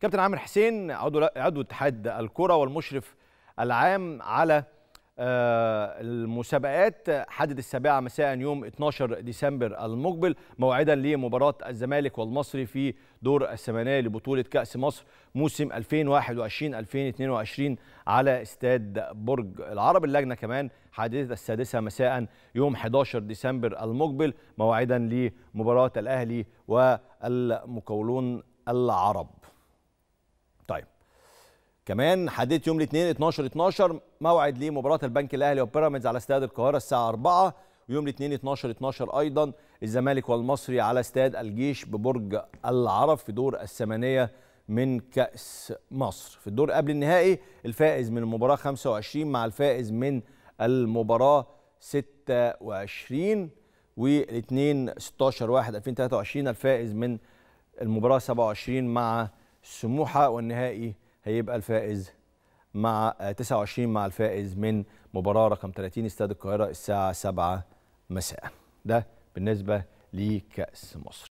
كابتن عامر حسين عضو عضو اتحاد الكره والمشرف العام على آه، المسابقات حدد السابعة مساء يوم 12 ديسمبر المقبل موعدا لمباراة الزمالك والمصري في دور الثمانية لبطولة كأس مصر موسم 2021-2022 على استاد برج العرب اللجنة كمان حددت السادسة مساء يوم 11 ديسمبر المقبل موعدا لمباراة الأهلي والمقاولون العرب كمان حددت يوم الاثنين 12 12 موعد لمباراه البنك الاهلي وبيراميدز على استاد القاهره الساعه 4 ويوم الاثنين 12 12 ايضا الزمالك والمصري على استاد الجيش ببرج العرب في دور الثمانيه من كاس مصر في الدور قبل النهائي الفائز من المباراه 25 مع الفائز من المباراه 26 والاثنين 16 1 2023 الفائز من المباراه 27 مع سموحه والنهائي هيبقى الفائز مع 29 آه، مع الفائز من مباراه رقم 30 استاد القاهره الساعه 7 مساء ده بالنسبه لكاس مصر